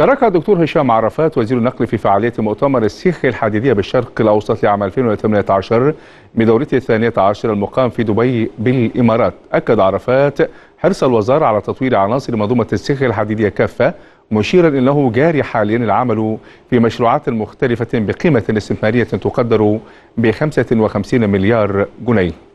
شارك الدكتور هشام عرفات وزير النقل في فعالية مؤتمر السيخ الحديدية بالشرق الأوسط لعام 2018 بدورته الثانية عشر المقام في دبي بالإمارات أكد عرفات حرص الوزارة على تطوير عناصر منظومة السيخ الحديدية كافة مشيرا انه جاري حاليا العمل في مشروعات مختلفه بقيمه استثماريه تقدر ب 55 مليار جنيه